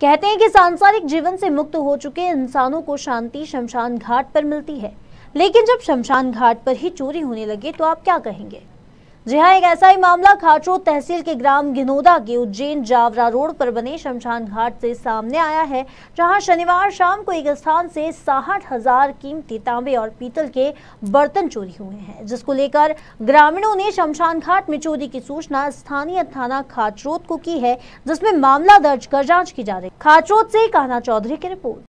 कहते हैं कि सांसारिक जीवन से मुक्त हो चुके इंसानों को शांति शमशान घाट पर मिलती है लेकिन जब शमशान घाट पर ही चोरी होने लगे तो आप क्या कहेंगे जी हाँ एक ऐसा ही मामला खाचो तहसील के ग्राम गिनोदा के उज्जैन जावरा रोड पर बने शमशान घाट से सामने आया है जहां शनिवार शाम को एक स्थान से साठ हजार कीमती तांबे और पीतल के बर्तन चोरी हुए हैं जिसको लेकर ग्रामीणों ने शमशान घाट में चोरी की सूचना स्थानीय थाना खाचरोत को की है जिसमें मामला दर्ज कर जाँच की जा रही खाचरोत से काना चौधरी की रिपोर्ट